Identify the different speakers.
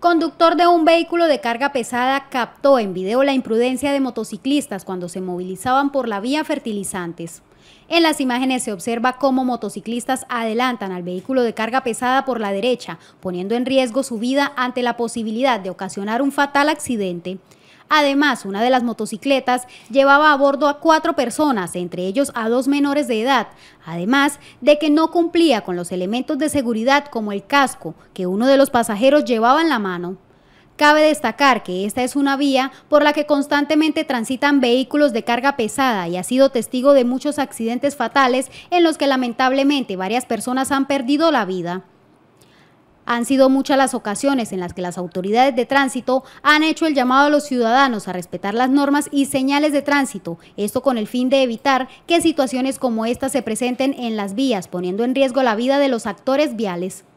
Speaker 1: Conductor de un vehículo de carga pesada captó en video la imprudencia de motociclistas cuando se movilizaban por la vía fertilizantes. En las imágenes se observa cómo motociclistas adelantan al vehículo de carga pesada por la derecha, poniendo en riesgo su vida ante la posibilidad de ocasionar un fatal accidente. Además, una de las motocicletas llevaba a bordo a cuatro personas, entre ellos a dos menores de edad, además de que no cumplía con los elementos de seguridad como el casco que uno de los pasajeros llevaba en la mano. Cabe destacar que esta es una vía por la que constantemente transitan vehículos de carga pesada y ha sido testigo de muchos accidentes fatales en los que lamentablemente varias personas han perdido la vida. Han sido muchas las ocasiones en las que las autoridades de tránsito han hecho el llamado a los ciudadanos a respetar las normas y señales de tránsito, esto con el fin de evitar que situaciones como esta se presenten en las vías, poniendo en riesgo la vida de los actores viales.